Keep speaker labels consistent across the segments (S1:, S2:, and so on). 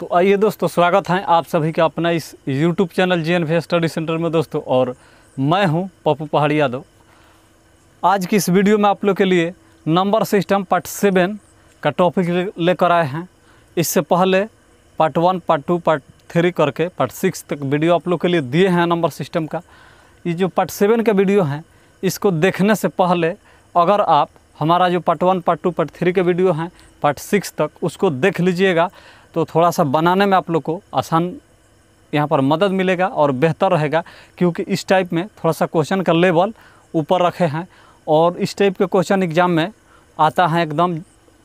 S1: तो आइए दोस्तों स्वागत है आप सभी का अपना इस YouTube channel J N study centre में दोस्तों और मैं हूं पप्पू पहाड़ी यादव आज की इस वीडियो में आप लोग के लिए नंबर सिस्टम पार्ट सेवन का टॉपिक लेकर आए हैं इससे पहले part one part two part three करके पार्ट सिक्स तक वीडियो आप लोग के लिए दिए हैं नंबर सिस्टम का ये जो पार्ट सेवन का वीडियो है इसको देखने से पहले अगर आप हमारा जो part one part two part three के वीडियो हैं पार्ट सिक्स तक उसको देख लीजिएगा तो थोड़ा सा बनाने में आप लोग को आसान यहाँ पर मदद मिलेगा और बेहतर रहेगा क्योंकि इस टाइप में थोड़ा सा क्वेश्चन का लेवल ऊपर रखे हैं और इस टाइप के क्वेश्चन एग्ज़ाम में आता है एकदम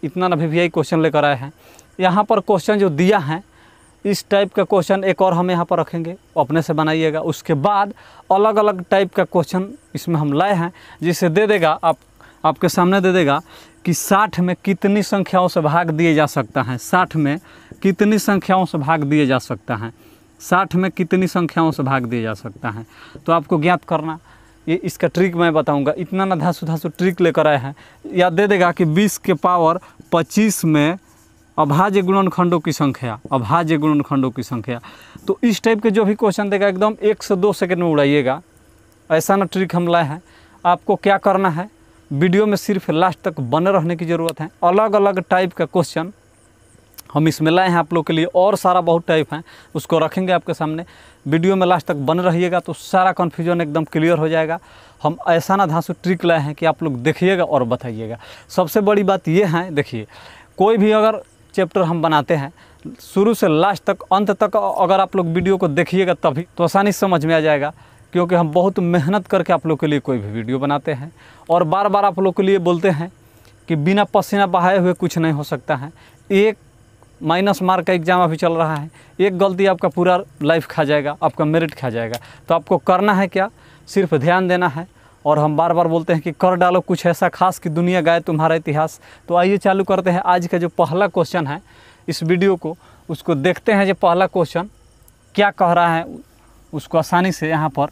S1: इतना ना भी क्वेश्चन लेकर आए हैं यहाँ पर क्वेश्चन जो दिया है इस टाइप का क्वेश्चन एक और हम यहाँ पर रखेंगे अपने से बनाइएगा उसके बाद अलग अलग टाइप का क्वेश्चन इसमें हम लाए हैं जिसे दे देगा आप आपके सामने दे देगा कि साठ में कितनी संख्याओं से भाग दिए जा सकता है साठ में कितनी संख्याओं से भाग दिए जा सकता है साठ में कितनी संख्याओं से भाग दिया जा सकता है तो आपको ज्ञात करना ये इसका ट्रिक मैं बताऊंगा इतना ना धासु धासु ट्रिक लेकर आए हैं या दे देगा कि 20 के पावर 25 में अभाज्य गुणनखंडों की संख्या अभाज्य गुणनखंडों की संख्या तो इस टाइप के जो भी क्वेश्चन देगा एकदम एक से दो सेकंड में उड़ाइएगा ऐसा ना ट्रिक हम लाए हैं आपको क्या करना है वीडियो में सिर्फ लास्ट तक बने रहने की ज़रूरत है अलग अलग टाइप का क्वेश्चन हम इसमें लाए हैं आप लोग के लिए और सारा बहुत टाइप हैं उसको रखेंगे आपके सामने वीडियो में लास्ट तक बन रहिएगा तो सारा कन्फ्यूजन एकदम क्लियर हो जाएगा हम ऐसा ना धांसू ट्रिक लाए हैं कि आप लोग देखिएगा और बताइएगा सबसे बड़ी बात ये है देखिए कोई भी अगर चैप्टर हम बनाते हैं शुरू से लास्ट तक अंत तक अगर आप लोग वीडियो को देखिएगा तभी तो आसानी समझ में आ जाएगा क्योंकि हम बहुत मेहनत करके आप लोग के लिए कोई भी वीडियो बनाते हैं और बार बार आप लोग के लिए बोलते हैं कि बिना पसीना बहाए हुए कुछ नहीं हो सकता है एक माइनस मार्क का एग्ज़ाम अभी चल रहा है एक गलती आपका पूरा लाइफ खा जाएगा आपका मेरिट खा जाएगा तो आपको करना है क्या सिर्फ ध्यान देना है और हम बार बार बोलते हैं कि कर डालो कुछ ऐसा खास कि दुनिया गाए तुम्हारा इतिहास तो आइए चालू करते हैं आज का जो पहला क्वेश्चन है इस वीडियो को उसको देखते हैं जो पहला क्वेश्चन क्या कह रहा है उसको आसानी से यहाँ पर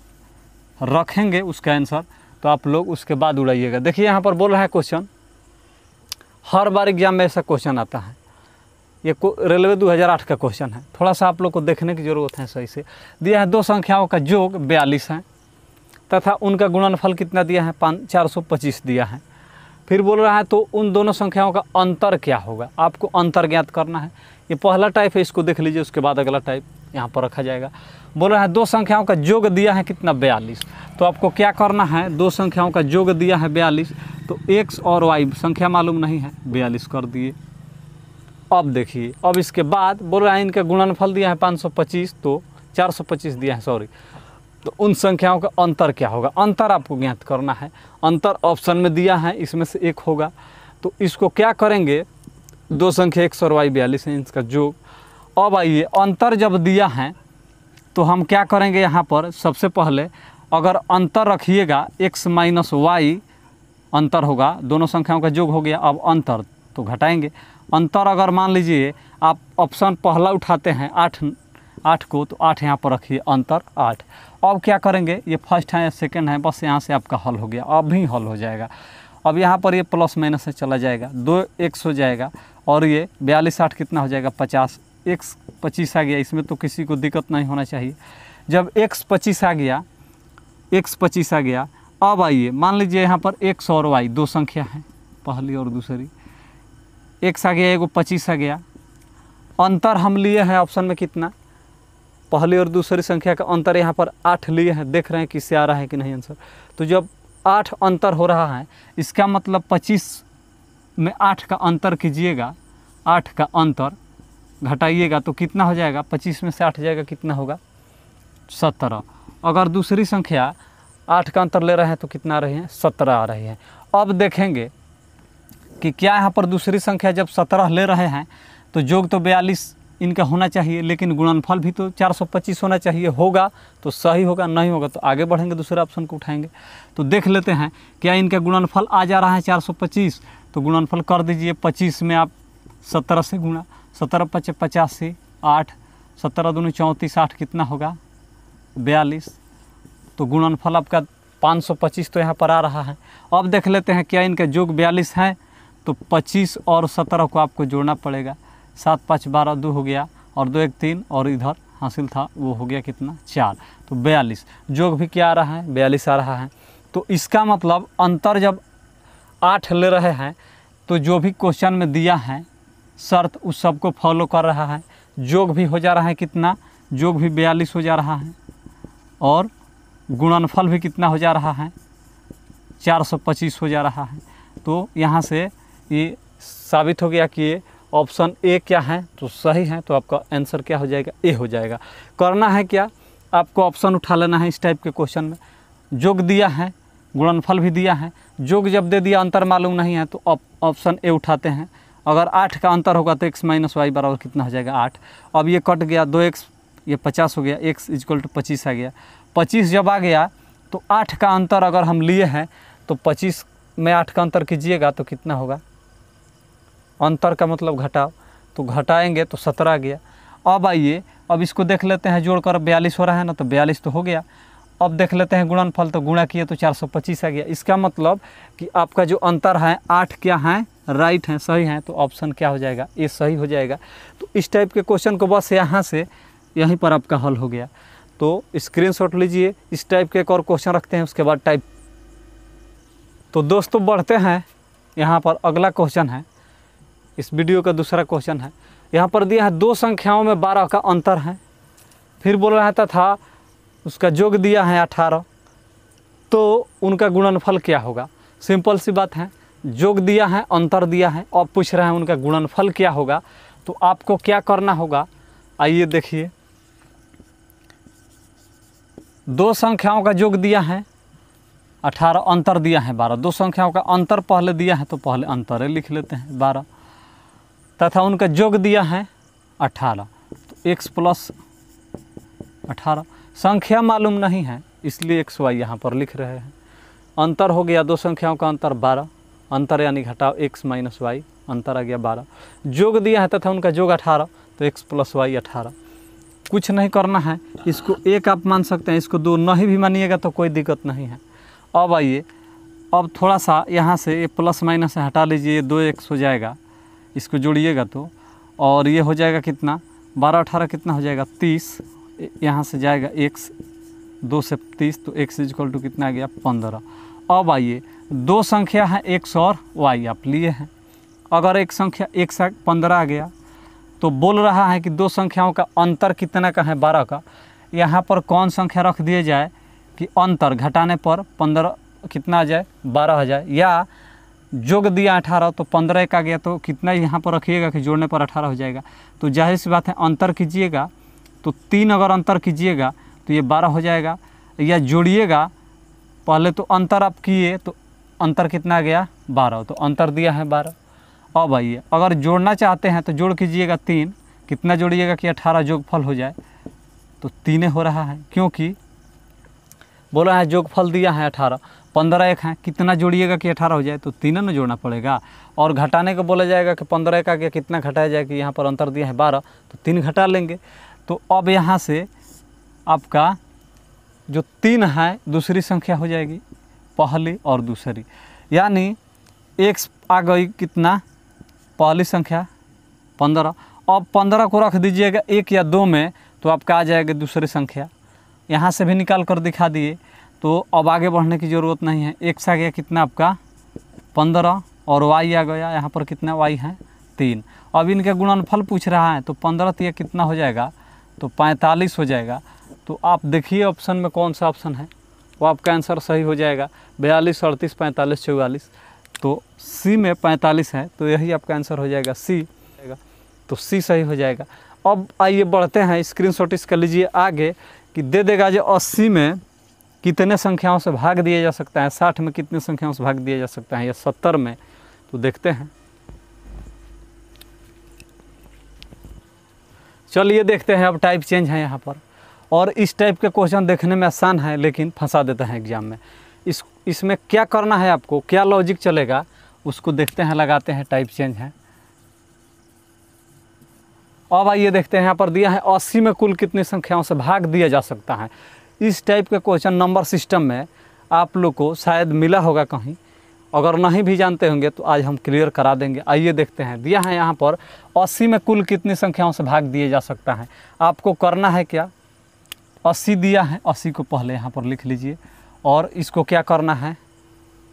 S1: रखेंगे उसका आंसर तो आप लोग उसके बाद उड़ाइएगा देखिए यहाँ पर बोल रहा है क्वेश्चन हर बार एग्जाम में ऐसा क्वेश्चन आता है ये रेलवे 2008 का क्वेश्चन है थोड़ा सा आप लोग को देखने की ज़रूरत है सही से दिया है दो संख्याओं का योग बयालीस है तथा उनका गुणनफल कितना दिया है पाँच चार सौ पच्चीस दिया है फिर बोल रहा है तो उन दोनों संख्याओं का अंतर क्या होगा आपको अंतर ज्ञात करना है ये पहला टाइप है इसको देख लीजिए उसके बाद अगला टाइप यहाँ पर रखा जाएगा बोल रहा है दो संख्याओं का योग दिया है कितना बयालीस तो आपको क्या करना है दो संख्याओं का योग दिया है बयालीस तो एक्स और वाई संख्या मालूम नहीं है बयालीस कर दिए अब देखिए अब इसके बाद बोल रहा है इनका गुणनफल दिया है 525 तो 425 दिया है सॉरी तो उन संख्याओं का अंतर क्या होगा अंतर आपको ज्ञात करना है अंतर ऑप्शन में दिया है इसमें से एक होगा तो इसको क्या करेंगे दो संख्या एक सौ वाई बयालीस है इसका योग अब आइए अंतर जब दिया है तो हम क्या करेंगे यहाँ पर सबसे पहले अगर अंतर रखिएगा एक्स माइनस वाई अंतर होगा दोनों संख्याओं का योग हो गया अब अंतर तो घटाएंगे अंतर अगर मान लीजिए आप ऑप्शन पहला उठाते हैं आठ आठ को तो आठ यहाँ पर रखिए अंतर आठ अब क्या करेंगे ये फर्स्ट है या सेकेंड है बस यहाँ से आपका हल हो गया अब भी हल हो जाएगा अब यहाँ पर ये प्लस माइनस से चला जाएगा दो एक सौ जाएगा और ये बयालीस आठ कितना हो जाएगा पचास एक्स पच्चीस आ गया इसमें तो किसी को दिक्कत नहीं होना चाहिए जब एक्स पच्चीस आ गया एक्स पच्चीस आ गया अब आइए मान लीजिए यहाँ पर एक्स और वाई दो संख्या हैं पहली और दूसरी एक्स आ गया एगो पच्चीस आ गया अंतर हम लिए हैं ऑप्शन में कितना पहली और दूसरी संख्या का अंतर यहाँ पर आठ लिए हैं देख रहे हैं किससे आ रहा है कि नहीं आंसर तो जब आठ अंतर हो रहा है इसका मतलब पच्चीस में आठ का अंतर कीजिएगा आठ का अंतर घटाइएगा तो कितना हो जाएगा पच्चीस में से आठ जाएगा कितना होगा सत्रह अगर दूसरी संख्या आठ का अंतर ले रहे हैं तो कितना आ रही है सत्रह आ रही है अब देखेंगे कि क्या यहाँ पर दूसरी संख्या जब सत्रह ले रहे हैं तो योग तो बयालीस इनका होना चाहिए लेकिन गुणनफल भी तो 425 होना चाहिए होगा तो सही होगा नहीं होगा तो आगे बढ़ेंगे दूसरे ऑप्शन को उठाएंगे तो देख लेते हैं क्या इनका गुणनफल आ जा रहा है 425 तो गुणनफल कर दीजिए 25 में आप 17 से गुणा सत्रह पच पचासी आठ सत्रह दूनी चौंतीस आठ कितना होगा बयालीस तो गुणनफल आपका पाँच सौ पच्चीस तो यहाँ पर आ रहा है अब देख लेते हैं क्या इनका योग बयालीस है तो पच्चीस और सत्रह को आपको जोड़ना पड़ेगा सात पाँच बारह दो हो गया और दो एक तीन और इधर हासिल था वो हो गया कितना चार तो बयालीस योग भी क्या आ रहा है बयालीस आ रहा है तो इसका मतलब अंतर जब आठ ले रहे हैं तो जो भी क्वेश्चन में दिया है शर्त उस सब को फॉलो कर रहा है योग भी हो जा रहा है कितना योग भी बयालीस हो जा रहा है और गुणनफल भी कितना हो जा रहा है चार सौ पच्चीस हो जा रहा है तो यहाँ से ये साबित हो गया कि ऑप्शन ए क्या है तो सही है तो आपका आंसर क्या हो जाएगा ए हो जाएगा करना है क्या आपको ऑप्शन उठा लेना है इस टाइप के क्वेश्चन में जोग दिया है गुणनफल भी दिया है योग जब दे दिया अंतर मालूम नहीं है तो ऑप्शन ए उठाते हैं अगर आठ का अंतर होगा तो एक्स माइनस वाई बराबर कितना हो जाएगा आठ अब ये कट गया दो एक्स ये पचास हो गया एक्स इजक्ल टू पच्चीस आ गया पच्चीस जब आ गया तो आठ का अंतर अगर हम लिए हैं तो पच्चीस में आठ का अंतर कीजिएगा तो कितना होगा अंतर का मतलब घटाओ तो घटाएंगे तो सत्रह गया अब आइए अब इसको देख लेते हैं जोड़कर बयालीस हो रहा है ना तो बयालीस तो हो गया अब देख लेते हैं गुणनफल तो गुणा किए तो 425 आ गया इसका मतलब कि आपका जो अंतर है आठ क्या है राइट हैं सही हैं तो ऑप्शन क्या हो जाएगा ये सही हो जाएगा तो इस टाइप के क्वेश्चन को बस यहाँ से यहीं पर आपका हल हो गया तो स्क्रीनशॉट लीजिए इस टाइप के एक और क्वेश्चन रखते हैं उसके बाद टाइप तो दोस्तों बढ़ते हैं यहाँ पर अगला क्वेश्चन है इस वीडियो का दूसरा क्वेश्चन है यहाँ पर दिया है दो संख्याओं में बारह का अंतर है फिर बोल रहा था, था उसका योग दिया है अठारह तो उनका गुणनफल क्या होगा सिंपल सी बात है जोग दिया है अंतर दिया है और पूछ रहे हैं उनका गुणनफल क्या होगा तो आपको क्या करना होगा आइए देखिए दो संख्याओं का जोग दिया है अठारह अंतर दिया है बारह दो संख्याओं का अंतर पहले दिया है तो पहले अंतरे लिख लेते हैं बारह तथा उनका जोग दिया है अठारह तो एक्स प्लस अठारह संख्या मालूम नहीं है इसलिए एक्स वाई यहाँ पर लिख रहे हैं अंतर हो गया दो संख्याओं का अंतर बारह अंतर यानी घटाओ एक्स माइनस वाई अंतर आ गया बारह जोग दिया है तथा तो उनका जोग अठारह तो एक्स प्लस वाई अठारह कुछ नहीं करना है इसको एक आप मान सकते हैं इसको दो नहीं भी मानिएगा तो कोई दिक्कत नहीं है अब आइए अब थोड़ा सा यहाँ से ये प्लस माइनस हटा लीजिए ये दो एक्स हो जाएगा इसको जोड़िएगा तो और ये हो जाएगा कितना बारह अठारह कितना हो जाएगा तीस यहाँ से जाएगा एक्स दो से तीस तो एक्स इजक्वल टू कितना आ गया पंद्रह अब आइए दो संख्या है सौ और वाई आप लिए हैं अगर एक संख्या एक से पंद्रह आ गया तो बोल रहा है कि दो संख्याओं का अंतर कितना का है बारह का यहाँ पर कौन संख्या रख दिए जाए कि अंतर घटाने पर पंद्रह कितना आ जाए बारह आ जाए या जोग दिया अठारह तो पंद्रह एक आ गया तो कितना यहाँ पर रखिएगा कि जोड़ने पर अठारह हो जाएगा तो जाहिर सी बात है अंतर कीजिएगा तो तीन अगर अंतर कीजिएगा तो ये बारह हो जाएगा या जोड़िएगा पहले तो अंतर आप किए तो अंतर कितना गया बारह तो अंतर दिया है बारह अब आइए अगर जोड़ना चाहते हैं तो जोड़ कीजिएगा तीन कितना जोड़िएगा कि अठारह जोगफल हो जाए तो तीन हो रहा है क्योंकि बोला है जोगफल दिया है अठारह पंद्रह एक है कितना जोड़िएगा कि अठारह हो जाए तो तीनों में जोड़ना पड़ेगा और घटाने को बोला जाएगा कि पंद्रह एक आगे कितना घटाया जाए कि यहाँ पर अंतर दिया है बारह तो तीन घटा लेंगे तो अब यहाँ से आपका जो तीन है दूसरी संख्या हो जाएगी पहली और दूसरी यानी एक आ गई कितना पहली संख्या पंद्रह अब पंद्रह को रख दीजिएगा एक या दो में तो आपका आ जाएगा दूसरी संख्या यहाँ से भी निकाल कर दिखा दिए तो अब आगे बढ़ने की ज़रूरत नहीं है एक आ गया कितना आपका पंद्रह और वाई आ गया यहाँ पर कितना वाई है तीन अब इनका गुणनफल पूछ रहा है तो पंद्रह तीय तो कितना हो जाएगा तो पैंतालीस हो जाएगा तो आप देखिए ऑप्शन में कौन सा ऑप्शन है वो आपका आंसर सही हो जाएगा बयालीस अड़तीस पैंतालीस चौवालीस तो सी में पैंतालीस है तो यही आपका आंसर हो जाएगा सी तो सी सही हो जाएगा अब आइए बढ़ते हैं स्क्रीन शॉट इस कर लीजिए आगे कि दे देगा जो अस्सी में कितने संख्याओं से भाग दिया जा सकता है साठ में कितने संख्याओं से भाग दिया जा सकता है या सत्तर में तो देखते हैं चलिए देखते हैं अब टाइप चेंज है यहाँ पर और इस टाइप के क्वेश्चन देखने में आसान है लेकिन फंसा देता है एग्ज़ाम में इस इसमें क्या करना है आपको क्या लॉजिक चलेगा उसको देखते हैं लगाते हैं टाइप चेंज है अब आइए देखते हैं यहाँ पर दिया है अस्सी में कुल कितनी संख्याओं से भाग दिया जा सकता है इस टाइप के क्वेश्चन नंबर सिस्टम में आप लोग को शायद मिला होगा कहीं अगर नहीं भी जानते होंगे तो आज हम क्लियर करा देंगे आइए देखते हैं दिया है यहाँ पर अस्सी में कुल कितनी संख्याओं से भाग दिए जा सकता है आपको करना है क्या अस्सी दिया है अस्सी को पहले यहाँ पर लिख लीजिए और इसको क्या करना है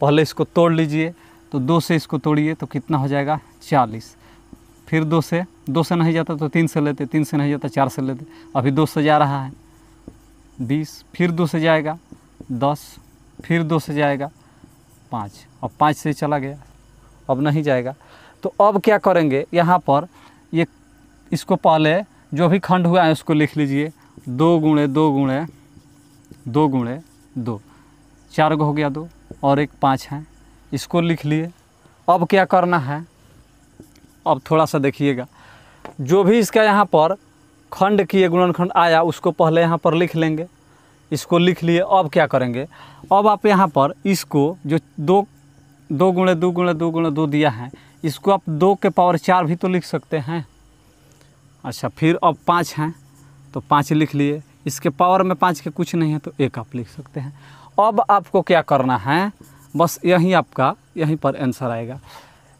S1: पहले इसको तोड़ लीजिए तो दो से इसको तोड़िए तो कितना हो जाएगा चालीस फिर दो से दो से नहीं जाता तो तीन से लेते तीन से नहीं जाता चार से लेते अभी दो से जा रहा है बीस फिर दो से जाएगा दस फिर दो से जाएगा पाँच अब पाँच से चला गया अब नहीं जाएगा तो अब क्या करेंगे यहाँ पर ये इसको पहले जो भी खंड हुआ है उसको लिख लीजिए दो गुणे दो गुणे दो गुणे दो चार गो हो गया दो और एक पाँच है इसको लिख लिए अब क्या करना है अब थोड़ा सा देखिएगा जो भी इसका यहाँ पर खंड किए गुणनखंड आया उसको पहले यहाँ पर लिख लेंगे इसको लिख लिए अब क्या करेंगे अब आप यहाँ पर इसको जो दो दो गुणे दो गुणे दो गुणे दो दिया है इसको आप दो के पावर चार भी तो लिख सकते हैं अच्छा फिर अब पाँच हैं तो पाँच लिख लिए इसके पावर में पाँच के कुछ नहीं है तो एक आप लिख सकते हैं अब आपको क्या करना है बस यहीं आपका यहीं पर आंसर आएगा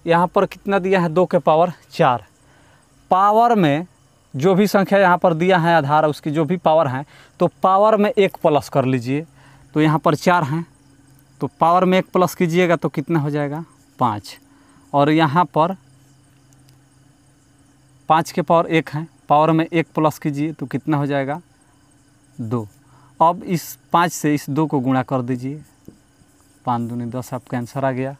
S1: यहाँ पर कितना दिया है दो के पावर चार पावर में जो भी संख्या यहाँ पर दिया है आधार उसकी जो भी पावर है तो पावर में एक प्लस कर लीजिए तो यहाँ पर चार हैं तो पावर में एक प्लस कीजिएगा तो कितना हो जाएगा पाँच और यहाँ पर पाँच के पावर एक हैं पावर में एक प्लस कीजिए तो कितना हो जाएगा दो अब इस पाँच से इस दो को गुणा कर दीजिए पाँच दूनी दस आपका आंसर आ गया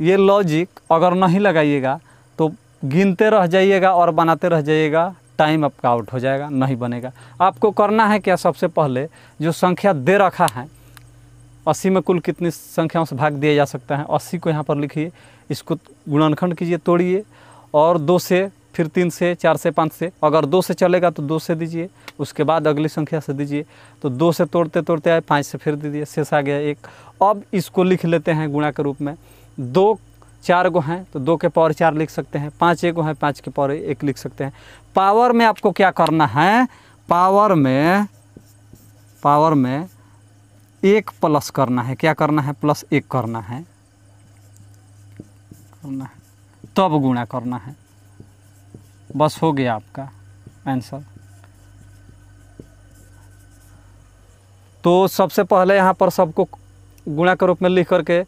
S1: ये लॉजिक अगर नहीं लगाइएगा तो गिनते रह जाइएगा और बनाते रह जाइएगा टाइम आपका आउट हो जाएगा नहीं बनेगा आपको करना है क्या सबसे पहले जो संख्या दे रखा है अस्सी में कुल कितनी संख्याओं से भाग दिया जा सकता है अस्सी को यहाँ पर लिखिए इसको गुणनखंड कीजिए तोड़िए और दो से फिर तीन से चार से पाँच से अगर दो से चलेगा तो दो से दीजिए उसके बाद अगली संख्या से दीजिए तो दो से तोड़ते तोड़ते आए पाँच से फिर दीजिए शेष आ गया एक अब इसको लिख लेते हैं गुणा के रूप में दो चार गो हैं तो दो के पावर चार लिख सकते हैं पाँच एक गो हैं पाँच के पावर एक लिख सकते हैं पावर में आपको क्या करना है पावर में पावर में एक प्लस करना है क्या करना है प्लस एक करना है करना है तब गुणा करना है बस हो गया आपका आंसर तो सबसे पहले यहाँ पर सबको गुणा के रूप में लिख करके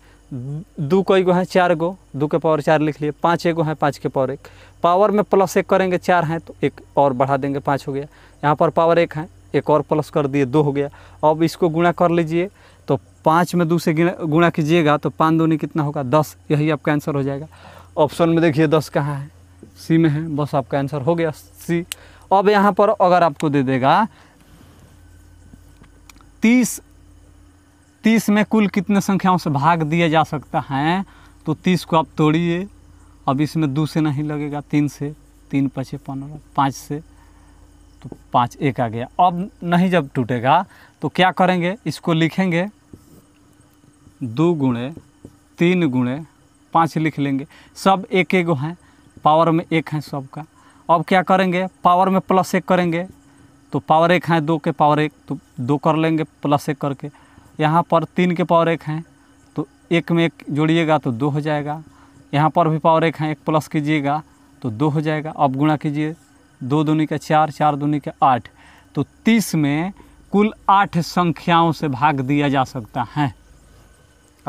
S1: दो कई गो हैं चार गो दो के पावर चार लिख लिए पाँच एगो हैं पाँच के पावर एक पावर में प्लस एक करेंगे चार हैं तो एक और बढ़ा देंगे पाँच हो गया यहाँ पर पावर एक है एक और प्लस कर दिए दो हो गया अब इसको गुणा कर लीजिए तो पाँच में दो से गुणा कीजिएगा तो पाँच दूनी कितना होगा दस यही आपका आंसर हो जाएगा ऑप्शन में देखिए दस कहाँ है सी में है बस आपका आंसर हो गया सी अब यहाँ पर अगर आपको दे देगा तीस तीस में कुल कितने संख्याओं से भाग दिया जा सकता है तो तीस को आप तोड़िए अब इसमें दो से नहीं लगेगा तीन से तीन पचे पंद्रह पाँच से तो पाँच एक आ गया अब नहीं जब टूटेगा तो क्या करेंगे इसको लिखेंगे दो गुणे तीन गुणे पाँच लिख लेंगे सब एक एक हैं पावर में एक हैं सबका अब क्या करेंगे पावर में प्लस एक करेंगे तो पावर एक हैं दो के पावर एक तो दो कर लेंगे प्लस एक करके यहाँ पर तीन के पावर एक हैं तो एक में एक जोड़िएगा तो दो हो जाएगा यहाँ पर भी पावर एक हैं एक प्लस कीजिएगा तो दो हो जाएगा अब गुणा कीजिए दो दूनी का चार चार दूनी का आठ तो तीस में कुल आठ संख्याओं से भाग दिया जा सकता है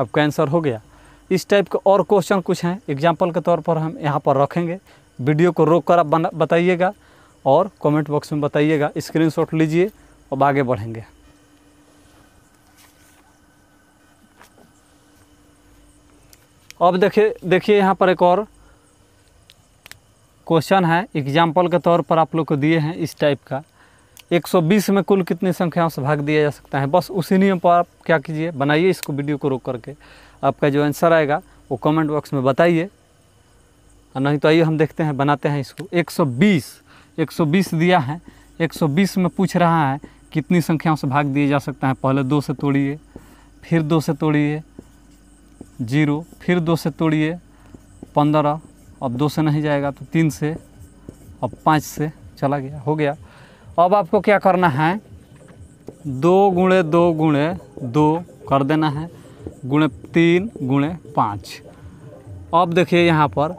S1: अब कैंसर हो गया इस टाइप के और क्वेश्चन कुछ हैं एग्जाम्पल के तौर पर हम यहाँ पर रखेंगे वीडियो को रोक कर आप बताइएगा और कमेंट बॉक्स में बताइएगा स्क्रीनशॉट लीजिए अब आगे बढ़ेंगे अब देखिए देखिए यहाँ पर एक और क्वेश्चन है एग्जाम्पल के तौर पर आप लोग को दिए हैं इस टाइप का 120 में कुल कितनी संख्याओं से भाग दिया जा सकता है बस उसी नियम पर आप क्या कीजिए बनाइए इसको वीडियो को रोक करके आपका जो आंसर आएगा वो कमेंट बॉक्स में बताइए और नहीं तो आइए हम देखते हैं बनाते हैं इसको 120 120 दिया है 120 में पूछ रहा है कितनी संख्याओं से भाग दिए जा सकता है पहले दो से तोड़िए फिर दो से तोड़िए जीरो फिर दो से तोड़िए पंद्रह अब दो से नहीं जाएगा तो तीन से अब पाँच से चला गया हो गया अब आपको क्या करना है दो गुणे दो गुणे दो कर देना है गुणे तीन गुणे पाँच अब देखिए यहाँ पर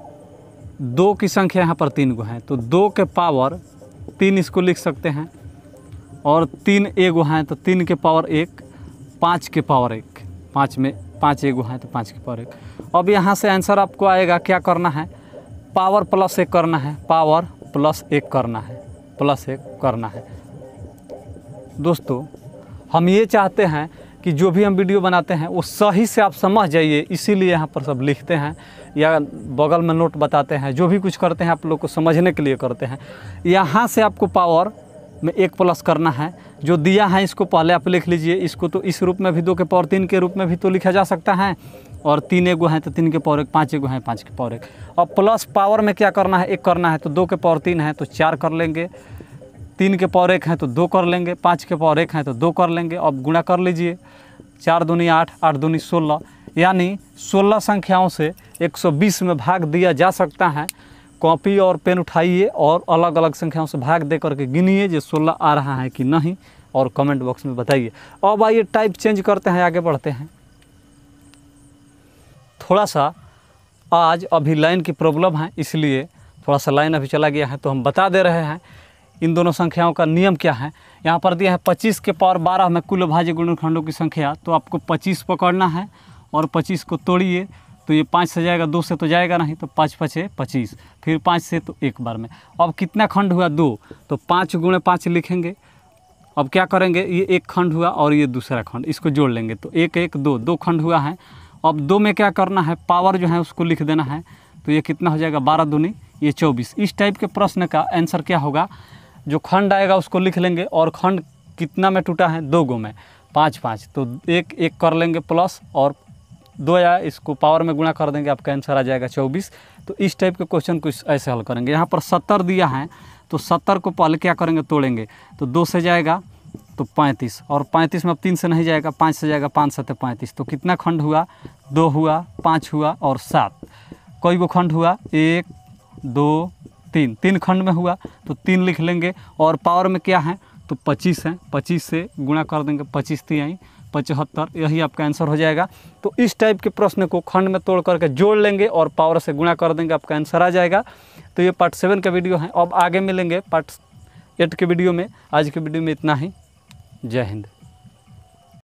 S1: दो की संख्या यहाँ पर तीन गो हैं तो दो के पावर तीन इसको लिख सकते हैं और तीन ए गो हैं तो तीन के पावर एक पाँच के पावर एक पाँच में पाँच एगो हैं तो पाँच के पावर एक अब यहाँ से आंसर आपको आएगा क्या करना है पावर प्लस एक करना है पावर प्लस एक करना है प्लस एक करना है दोस्तों हम ये चाहते हैं कि जो भी हम वीडियो बनाते हैं वो सही से आप समझ जाइए इसीलिए यहाँ पर सब लिखते हैं या बगल में नोट बताते हैं जो भी कुछ करते हैं आप लोग को समझने के लिए करते हैं यहाँ से आपको पावर में एक प्लस करना है जो दिया है इसको पहले आप लिख लीजिए इसको तो इस रूप में भी दो के पावर तीन के रूप में भी तो लिखा जा सकता है और तीन एगो हैं तो तीन के पावर एक पाँच एगो हैं पाँच के पावर एक और प्लस पावर में क्या करना है एक करना है तो दो के पावर तीन है तो चार कर लेंगे तीन के पावर एक हैं तो दो कर लेंगे पाँच के पावर एक हैं तो दो कर लेंगे अब गुणा कर लीजिए चार दूनी आठ आठ दूनी सोलह यानी सोलह संख्याओं से 120 में भाग दिया जा सकता है कॉपी और पेन उठाइए और अलग अलग संख्याओं से भाग दे करके गिनिए जो सोलह आ रहा है कि नहीं और कमेंट बॉक्स में बताइए अब आइए टाइप चेंज करते हैं आगे बढ़ते हैं थोड़ा सा आज अभी लाइन की प्रॉब्लम है इसलिए थोड़ा सा लाइन अभी चला गया है तो हम बता दे रहे हैं इन दोनों संख्याओं का नियम क्या है यहाँ पर दिया है पच्चीस के पावर बारह में कुल भाज्य गुणनखंडों की संख्या तो आपको पच्चीस पकड़ना है और पच्चीस को तोड़िए तो ये पाँच से जाएगा दो से तो जाएगा नहीं तो पाँच पचे पच्चीस फिर पाँच से तो एक बार में अब कितना खंड हुआ दो तो पाँच गुणे पाँच लिखेंगे अब क्या करेंगे ये एक खंड हुआ और ये दूसरा खंड इसको जोड़ लेंगे तो एक एक दो दो खंड हुआ है अब दो में क्या करना है पावर जो है उसको लिख देना है तो ये कितना हो जाएगा बारह दूनी ये चौबीस इस टाइप के प्रश्न का आंसर क्या होगा जो खंड आएगा उसको लिख लेंगे और खंड कितना में टूटा है दो गो में पाँच पाँच तो एक एक कर लेंगे प्लस और दो या इसको पावर में गुणा कर देंगे आपका आंसर आ जाएगा चौबीस तो इस टाइप के क्वेश्चन को ऐसे हल करेंगे यहाँ पर सत्तर दिया है तो सत्तर को पहले क्या करेंगे तोड़ेंगे तो दो से जाएगा तो पैंतीस और पैंतीस में अब तीन से नहीं जाएगा पाँच से जाएगा पाँच सत्य पैंतीस तो कितना खंड हुआ दो हुआ पाँच हुआ और सात कई गो खंड हुआ एक दो तीन तीन खंड में हुआ तो तीन लिख लेंगे और पावर में क्या है तो पच्चीस हैं पच्चीस से गुणा कर देंगे पच्चीस आई पचहत्तर यही आपका आंसर हो जाएगा तो इस टाइप के प्रश्न को खंड में तोड़ करके जोड़ लेंगे और पावर से गुणा कर देंगे आपका आंसर आ जाएगा तो ये पार्ट सेवन का वीडियो है अब आगे मिलेंगे पार्ट एट के वीडियो में आज के वीडियो में इतना ही जय हिंद